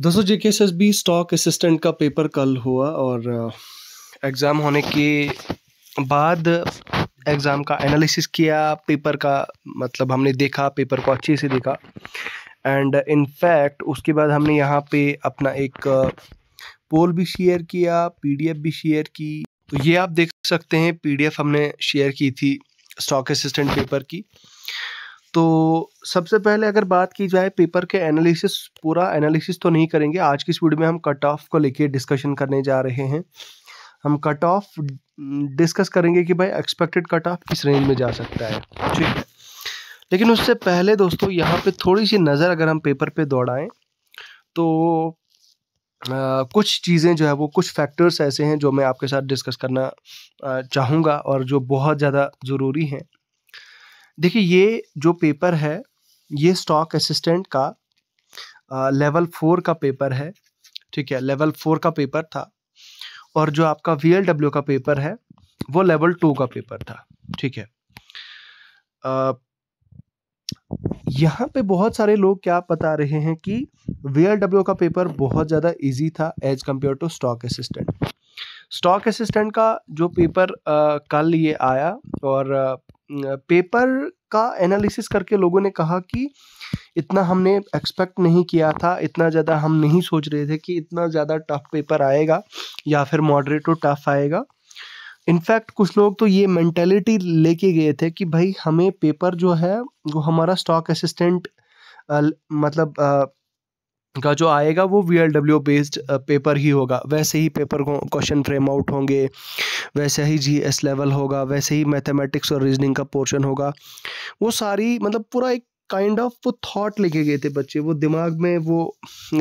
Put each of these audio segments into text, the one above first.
दोस्तों J K S S B stock assistant का paper कल हुआ और एग्ज़ाम uh, होने के बाद एग्ज़ाम का एनालिसिस किया पेपर का मतलब हमने देखा पेपर को अच्छे से देखा एंड इनफैक्ट उसके बाद हमने यहाँ पे अपना एक पोल uh, भी शेयर किया पीडीएफ भी शेयर की तो ये आप देख सकते हैं पीडीएफ हमने शेयर की थी स्टॉक असिस्टेंट पेपर की तो सबसे पहले अगर बात की जाए पेपर के एनालिसिस पूरा एनालिसिस तो नहीं करेंगे आज की इस वीडियो में हम कट ऑफ को लेके डिस्कशन करने जा रहे हैं हम कट ऑफ डिस्कस करेंगे कि भाई एक्सपेक्टेड कट ऑफ किस रेंज में जा सकता है ठीक है लेकिन उससे पहले दोस्तों यहाँ पे थोड़ी सी नज़र अगर हम पेपर पे दौड़ाएं तो आ, कुछ चीज़ें जो है वो कुछ फैक्टर्स ऐसे हैं जो मैं आपके साथ डिस्कस करना चाहूँगा और जो बहुत ज़्यादा ज़रूरी हैं देखिए ये जो पेपर है ये स्टॉक असिस्टेंट का लेवल फोर का पेपर है ठीक है लेवल फोर का पेपर था और जो आपका वी का पेपर है वो लेवल टू का पेपर था ठीक है यहाँ पे बहुत सारे लोग क्या बता रहे हैं कि वी का पेपर बहुत ज़्यादा इजी था as compared to stock assistant stock assistant का जो पेपर आ, कल ये आया और पेपर का एनालिसिस करके लोगों ने कहा कि इतना हमने एक्सपेक्ट नहीं किया था इतना ज़्यादा हम नहीं सोच रहे थे कि इतना ज़्यादा टफ पेपर आएगा या फिर मॉडरेट और टफ आएगा इनफैक्ट कुछ लोग तो ये मैंटेलिटी लेके गए थे कि भाई हमें पेपर जो है वो हमारा स्टॉक असिस्टेंट मतलब का जो आएगा वो V L W based paper ही होगा वैसे ही पेपर क्वेश्चन फ्रेम आउट होंगे वैसे ही जी एस लेवल होगा वैसे ही मैथमेटिक्स और रीजनिंग का पोर्शन होगा वो सारी मतलब पूरा एक काइंड ऑफ वो थाट लिखे गए थे बच्चे वो दिमाग में वो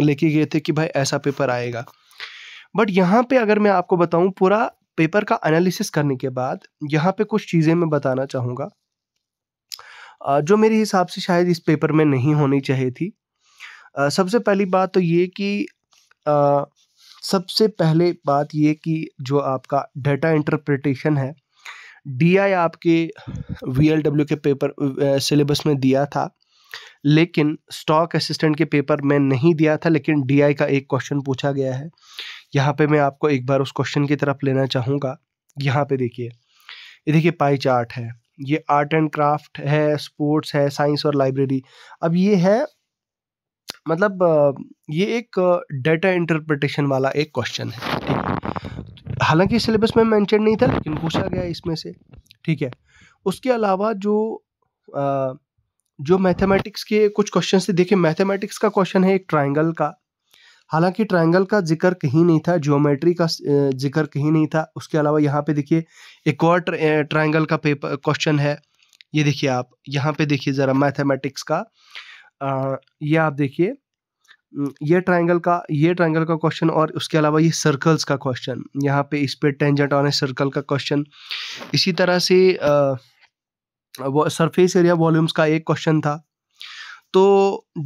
लेके गए थे कि भाई ऐसा पेपर आएगा बट यहाँ पे अगर मैं आपको बताऊँ पूरा पेपर का एनालिसिस करने के बाद यहाँ पे कुछ चीज़ें मैं बताना चाहूँगा जो मेरे हिसाब से शायद इस पेपर में नहीं होनी चाहिए थी सबसे पहली बात तो ये कि सबसे पहले बात ये कि जो आपका डाटा इंटरप्रिटेशन है डी आपके वी के पेपर सिलेबस में दिया था लेकिन स्टॉक असिस्टेंट के पेपर में नहीं दिया था लेकिन डी का एक क्वेश्चन पूछा गया है यहाँ पे मैं आपको एक बार उस क्वेश्चन की तरफ लेना चाहूँगा यहाँ पे देखिए ये देखिए पाई चार्ट है ये आर्ट एंड क्राफ्ट है स्पोर्ट्स है साइंस और लाइब्रेरी अब ये है मतलब ये एक डेटा इंटरप्रिटेशन वाला एक क्वेश्चन है ठीक हालांकि सिलेबस में मेंशन नहीं था लेकिन पूछा गया इसमें से ठीक है उसके अलावा जो आ, जो मैथमेटिक्स के कुछ क्वेश्चन थे देखिए मैथमेटिक्स का क्वेश्चन है एक ट्राइंगल का हालांकि ट्राइंगल का जिक्र कहीं नहीं था ज्योमेट्री का जिक्र कहीं नहीं था उसके अलावा यहाँ पे देखिए एक और ट्राइंगल का पेपर क्वेश्चन है ये देखिए आप यहाँ पे देखिए ज़रा मैथमेटिक्स का ये आप देखिए ये ट्रायंगल का ये ट्रायंगल का क्वेश्चन और उसके अलावा ये सर्कल्स का क्वेश्चन यहाँ पे इस पे टेंजेंट ऑन ए सर्कल का क्वेश्चन इसी तरह से सरफेस एरिया वॉल्यूम्स का एक क्वेश्चन था तो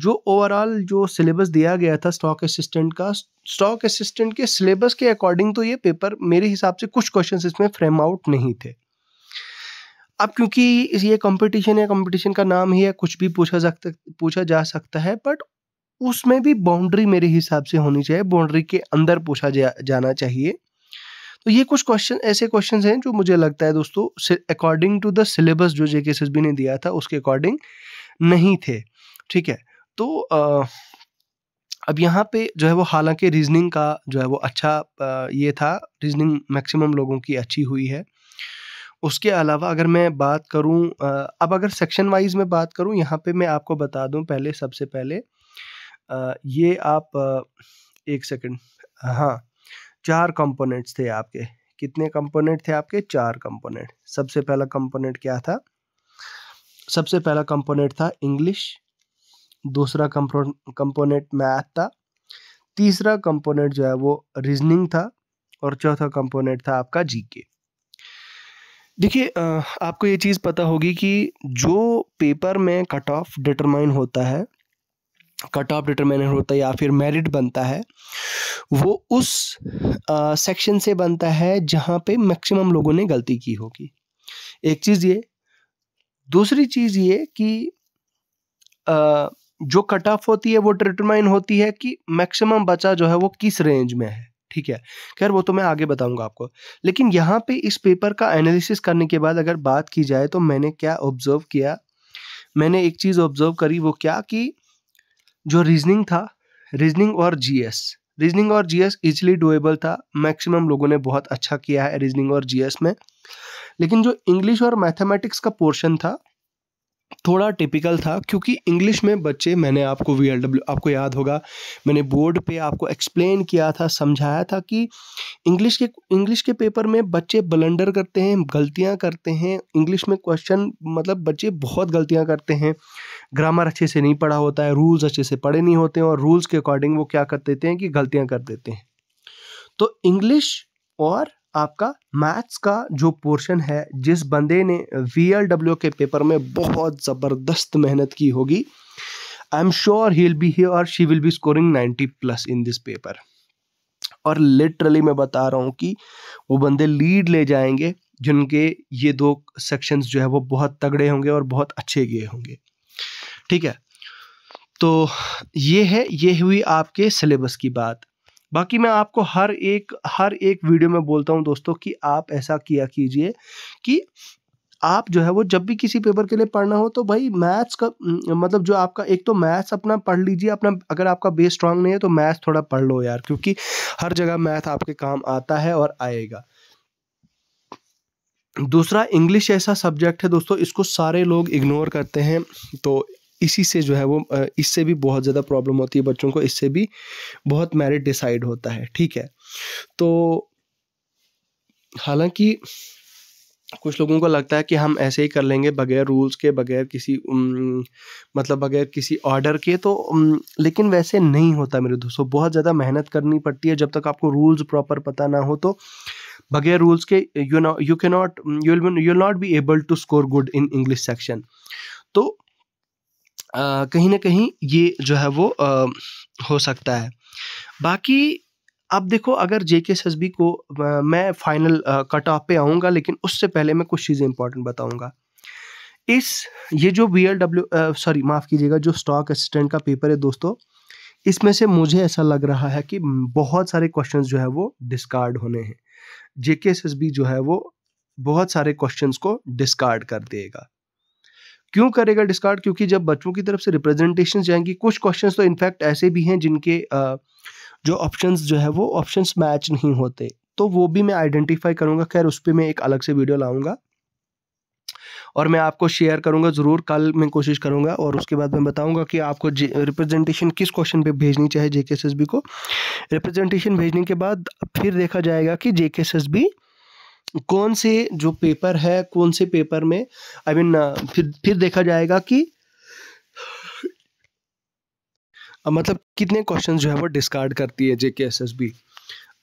जो ओवरऑल जो सिलेबस दिया गया था स्टॉक असिस्टेंट का स्टॉक असिस्टेंट के सिलेबस के अकॉर्डिंग तो ये पेपर मेरे हिसाब से कुछ क्वेश्चंस इसमें फ्रेम आउट नहीं थे अब क्योंकि ये कंपटीशन है कंपटीशन का नाम ही है कुछ भी पूछा जा पूछा जा सकता है बट उसमें भी बाउंड्री मेरे हिसाब से होनी चाहिए बाउंड्री के अंदर पूछा जा, जाना चाहिए तो ये कुछ क्वेश्चन ऐसे क्वेश्चन हैं जो मुझे लगता है दोस्तों अकॉर्डिंग टू द सिलेबस जो जे के ने दिया था उसके अकॉर्डिंग नहीं थे ठीक है तो आ, अब यहाँ पे जो है वो हालांकि रीजनिंग का जो है वो अच्छा आ, ये था रीजनिंग मैक्सिमम लोगों की अच्छी हुई है उसके अलावा अगर मैं बात करूं अब अगर सेक्शन वाइज में बात करूं यहाँ पे मैं आपको बता दूं पहले सबसे पहले ये आप एक सेकंड हाँ चार कंपोनेंट्स थे आपके कितने कंपोनेंट थे आपके चार कंपोनेंट सबसे पहला कंपोनेंट क्या था सबसे पहला कंपोनेंट था इंग्लिश दूसरा कंपोनेंट मैथ था तीसरा कंपोनेंट जो है वो रीजनिंग था और चौथा कंपोनेंट था आपका जीके देखिए आपको ये चीज़ पता होगी कि जो पेपर में कट ऑफ डिटरमाइन होता है कट ऑफ डिटरमाइन होता है या फिर मेरिट बनता है वो उस सेक्शन से बनता है जहाँ पे मैक्सिमम लोगों ने गलती की होगी एक चीज़ ये दूसरी चीज़ ये कि आ, जो कट ऑफ होती है वो डिटरमाइन होती है कि मैक्सिमम बच्चा जो है वो किस रेंज में है ठीक है खैर वो तो मैं आगे बताऊंगा आपको लेकिन यहाँ पे इस पेपर का एनालिसिस करने के बाद अगर बात की जाए तो मैंने क्या ऑब्जर्व किया मैंने एक चीज़ ऑब्जर्व करी वो क्या कि जो रीजनिंग था रीजनिंग और जीएस रीजनिंग और जीएस इजिली डुएबल था मैक्सिमम लोगों ने बहुत अच्छा किया है रीजनिंग और जीएस में लेकिन जो इंग्लिश और मैथमेटिक्स का पोर्शन था थोड़ा टिपिकल था क्योंकि इंग्लिश में बच्चे मैंने आपको वी आपको याद होगा मैंने बोर्ड पे आपको एक्सप्लेन किया था समझाया था कि इंग्लिश के इंग्लिश के पेपर में बच्चे बलंडर करते हैं गलतियां करते हैं इंग्लिश में क्वेश्चन मतलब बच्चे बहुत गलतियां करते हैं ग्रामर अच्छे से नहीं पढ़ा होता है रूल्स अच्छे से पढ़े नहीं होते हैं और रूल्स के अकॉर्डिंग वो क्या कर देते हैं कि गलतियाँ कर देते हैं तो इंग्लिश और आपका मैथ्स का जो पोर्शन है जिस बंदे ने वी एल डब्ल्यू के पेपर में बहुत ज़बरदस्त मेहनत की होगी I am sure he will be he और she will be scoring ninety plus in this paper और लिटरली मैं बता रहा हूँ कि वो बंदे लीड ले जाएंगे जिनके ये दो सेक्शंस जो है वो बहुत तगड़े होंगे और बहुत अच्छे गए होंगे ठीक है तो ये है ये हुई आपके सिलेबस की बात बाकी मैं आपको हर एक हर एक वीडियो में बोलता हूँ दोस्तों कि आप ऐसा किया कीजिए कि आप जो है वो जब भी किसी पेपर के लिए पढ़ना हो तो भाई मैथ्स का मतलब जो आपका एक तो मैथ्स अपना पढ़ लीजिए अपना अगर आपका बेस स्ट्रांग नहीं है तो मैथ्स थोड़ा पढ़ लो यार क्योंकि हर जगह मैथ आपके काम आता है और आएगा दूसरा इंग्लिश ऐसा सब्जेक्ट है दोस्तों इसको सारे लोग इग्नोर करते हैं तो इसी से जो है वो इससे भी बहुत ज़्यादा प्रॉब्लम होती है बच्चों को इससे भी बहुत मैरिट डिसाइड होता है ठीक है तो हालांकि कुछ लोगों को लगता है कि हम ऐसे ही कर लेंगे बगैर रूल्स के बगैर किसी मतलब बगैर किसी ऑर्डर के तो लेकिन वैसे नहीं होता मेरे दोस्तों बहुत ज़्यादा मेहनत करनी पड़ती है जब तक आपको रूल्स प्रॉपर पता ना हो तो बगैर रूल्स के यू नो यू के not you will not be able to score good in English section तो कहीं ना कहीं ये जो है वो हो सकता है बाकी अब देखो अगर जे के एस एस बी को मैं फाइनल कट ऑफ पे आऊँगा लेकिन उससे पहले मैं कुछ चीज़ें इंपॉर्टेंट बताऊँगा इस ये जो बी एल डब्ल्यू सॉरी माफ़ कीजिएगा जो स्टॉक असिस्टेंट का पेपर है दोस्तों इसमें से मुझे ऐसा लग रहा है कि बहुत सारे क्वेश्चन जो है वो डिस्कार्ड होने हैं जे के एस एस बी जो है वो बहुत सारे क्वेश्चन को डिस्कार्ड कर देगा क्यों करेगा डिस्कार्ड क्योंकि जब बच्चों की तरफ से रिप्रेजेंटेशन जाएंगी कुछ क्वेश्चन तो इनफैक्ट ऐसे भी हैं जिनके जो ऑप्शन जो है वो ऑप्शन मैच नहीं होते तो वो भी मैं आइडेंटिफाई करूँगा खैर उस पर मैं एक अलग से वीडियो लाऊंगा और मैं आपको शेयर करूंगा ज़रूर कल मैं कोशिश करूंगा और उसके बाद मैं बताऊंगा कि आपको रिप्रेजेंटेशन किस क्वेश्चन पे भेजनी चाहिए जे को रिप्रेजेंटेशन भेजने के बाद फिर देखा जाएगा कि जे कौन से जो पेपर है कौन से पेपर में आई I मीन mean, फिर फिर देखा जाएगा कि मतलब कितने क्वेश्चन जो है वो डिस्कार्ड करती है जेके एस एस बी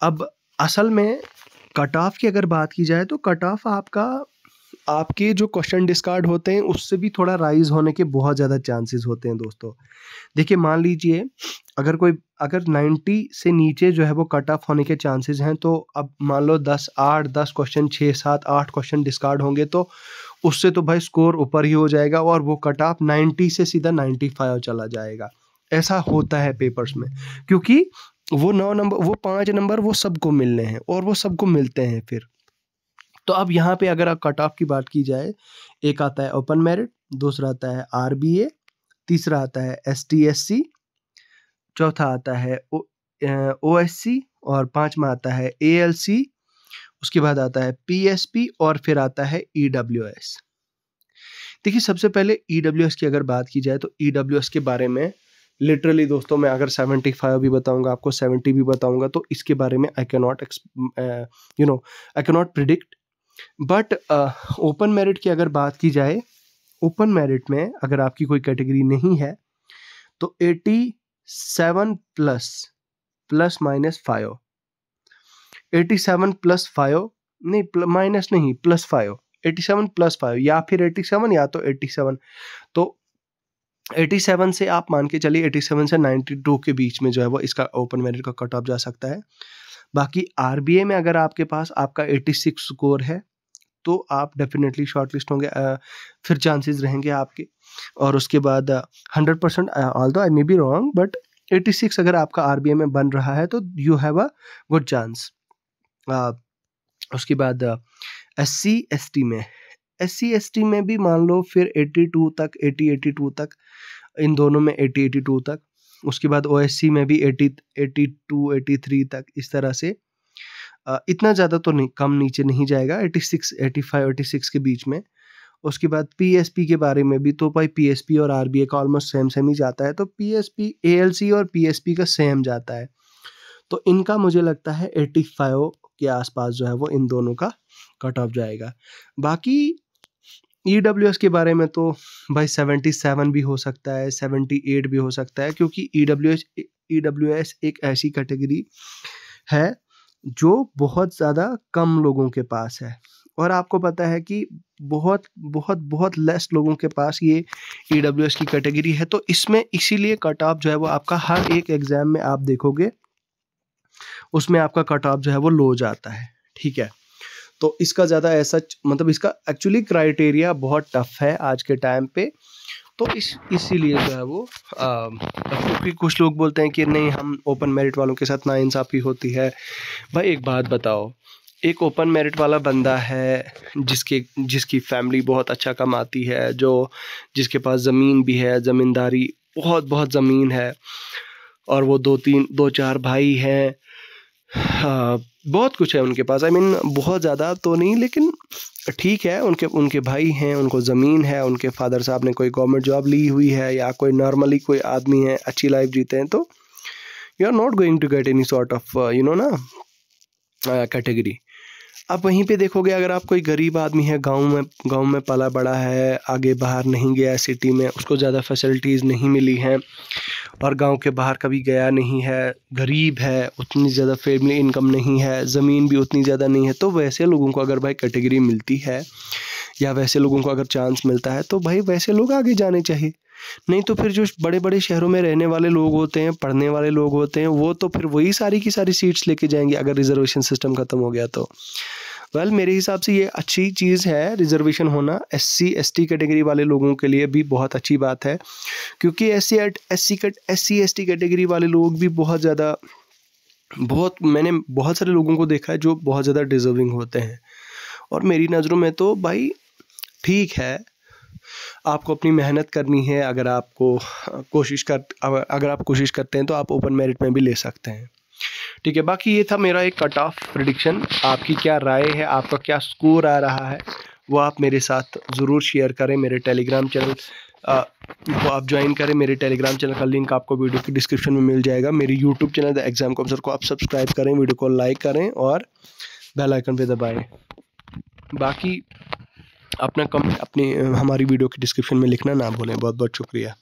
अब असल में कट ऑफ की अगर बात की जाए तो कट ऑफ आपका आपके जो क्वेश्चन डिस्कार्ड होते हैं उससे भी थोड़ा राइज होने के बहुत ज़्यादा चांसेस होते हैं दोस्तों देखिए मान लीजिए अगर कोई अगर 90 से नीचे जो है वो कट ऑफ होने के चांसेस हैं तो अब मान लो 10 आठ 10 क्वेश्चन छः सात आठ क्वेश्चन डिस्कार्ड होंगे तो उससे तो भाई स्कोर ऊपर ही हो जाएगा और वो कट ऑफ नाइन्टी से सीधा नाइन्टी चला जाएगा ऐसा होता है पेपर्स में क्योंकि वो नौ नंबर वो पाँच नंबर वो सबको मिलने हैं और वो सबको मिलते हैं फिर तो अब यहाँ पे अगर कट ऑफ की बात की जाए एक आता है ओपन मेरिट दूसरा आता है आर तीसरा आता है एस टी एस सी चौथा आता है ओ एस सी और पाँचवा आता है ए एल सी उसके बाद आता है पी एस पी और फिर आता है ई डब्ल्यू एस देखिए सबसे पहले ई एस की अगर बात की जाए तो ई एस के बारे में लिटरली दोस्तों मैं अगर सेवेंटी फाइव भी बताऊंगा आपको सेवेंटी भी बताऊंगा तो इसके बारे में I can not you know I can not predict but open merit की अगर बात की जाए ओपन मेरिट में अगर आपकी कोई कैटेगरी नहीं है तो eighty seven plus plus minus five eighty seven plus five नहीं माइनस नहीं plus five eighty seven plus five या फिर एटी सेवन या तो एटी सेवन तो एटी सेवन से आप मान के चलिए एटी सेवन से 92 टू के बीच में जो है वो इसका ओपन मेरिट का कट ऑफ जा सकता है बाकी आर में अगर आपके पास आपका 86 स्कोर है तो आप डेफिनेटली शॉर्टलिस्ट होंगे फिर चांसेस रहेंगे आपके और उसके बाद hundred percent although I may be wrong but 86 अगर आपका आर में बन रहा है तो you have a good chance उसके बाद एस सी एस टी में एस सी एस टी में भी मान लो फिर 82 तक 80 82 तक इन दोनों में 80 82 तक उसके बाद ओ में भी eighty eighty two eighty three तक इस तरह से इतना ज़्यादा तो नहीं कम नीचे नहीं जाएगा eighty six eighty five eighty six के बीच में उसके बाद पी के बारे में भी तो भाई पी और आर का ऑलमोस्ट सेम सेम ही जाता है तो P S P L C और पी एस पी का सेम जाता है तो इनका मुझे लगता है एट्टी फाइव के आसपास जो है वो इन दोनों का कट ऑफ जाएगा बाकी ई डब्ल्यू एस के बारे में तो भाई सेवेंटी सेवन भी हो सकता है सेवेंटी एट भी हो सकता है क्योंकि E W S E W S एक ऐसी कैटेगरी है जो बहुत ज़्यादा कम लोगों के पास है और आपको पता है कि बहुत बहुत बहुत लेस लोगों के पास ये ई डब्ल्यू एस की कैटेगरी है तो इसमें इसीलिए कट ऑफ जो है वो आपका हर एक एग्ज़ाम में आप देखोगे उसमें आपका कट ऑफ जो है वो लो जाता है ठीक है तो इसका ज़्यादा ऐसा मतलब इसका एक्चुअली क्राइटेरिया बहुत टफ है आज के टाइम पे तो इस इसीलिए जो है वो मतलब क्योंकि तो कुछ लोग बोलते हैं कि नहीं हम ओपन मेरिट वालों के साथ नाइंसाफ़ी होती है भाई एक बात बताओ एक ओपन मेरिट वाला बंदा है जिसके जिसकी फैमिली बहुत अच्छा कमाती है जो जिसके पास ज़मीन भी है ज़मींदारी बहुत बहुत ज़मीन है और वो दो तीन दो चार भाई हैं हाँ, बहुत कुछ है उनके पास आई I मीन mean, बहुत ज़्यादा तो नहीं लेकिन ठीक है उनके उनके भाई हैं उनको ज़मीन है उनके फादर साहब ने कोई गवर्नमेंट जॉब ली हुई है या कोई नॉर्मली कोई आदमी है अच्छी लाइफ जीते हैं तो you are not going to get any sort of you know ना कैटेगरी uh, आप वहीं पे देखोगे अगर आप कोई गरीब आदमी है गांव में गांव में पला बड़ा है आगे बाहर नहीं गया सिटी में उसको ज़्यादा फैसिलिटीज़ नहीं मिली हैं और गांव के बाहर कभी गया नहीं है गरीब है उतनी ज़्यादा फैमिली इनकम नहीं है ज़मीन भी उतनी ज़्यादा नहीं है तो वैसे लोगों को अगर भाई कैटेगरी मिलती है या वैसे लोगों को अगर चांस मिलता है तो भाई वैसे लोग आगे जाने चाहिए नहीं तो फिर जो बड़े बड़े शहरों में रहने वाले लोग होते हैं पढ़ने वाले लोग होते हैं वो तो फिर वही सारी की सारी सीट्स लेके जाएंगे अगर रिजर्वेशन सिस्टम ख़त्म हो गया तो वेल well, मेरे हिसाब से ये अच्छी चीज़ है रिजर्वेशन होना S C S T category वाले लोगों के लिए भी बहुत अच्छी बात है क्योंकि S C at S C cut S C S T category वाले लोग भी बहुत ज़्यादा बहुत मैंने बहुत सारे लोगों को देखा है जो बहुत ज़्यादा डिजर्विंग होते हैं और मेरी नज़रों में तो भाई ठीक है आपको अपनी मेहनत करनी है अगर आपको कोशिश कर अगर आप कोशिश करते हैं तो आप ओपन मेरिट में भी ले सकते हैं ठीक है बाकी ये था मेरा एक कट ऑफ प्रडिक्शन आपकी क्या राय है आपका क्या स्कोर आ रहा है वो आप मेरे साथ ज़रूर शेयर करें मेरे टेलीग्राम चैनल वो आप ज्वाइन करें मेरे टेलीग्राम चैनल का लिंक आपको वीडियो की डिस्क्रिप्शन में मिल जाएगा मेरी यूट्यूब चैनल द एग्जाम कॉम्सर को आप सब्सक्राइब करें वीडियो को लाइक करें और बेल आइकन पे दबाएं बाकी अपना कमेंट अपनी हमारी वीडियो की डिस्क्रिप्शन में लिखना ना भूलें बहुत बहुत शुक्रिया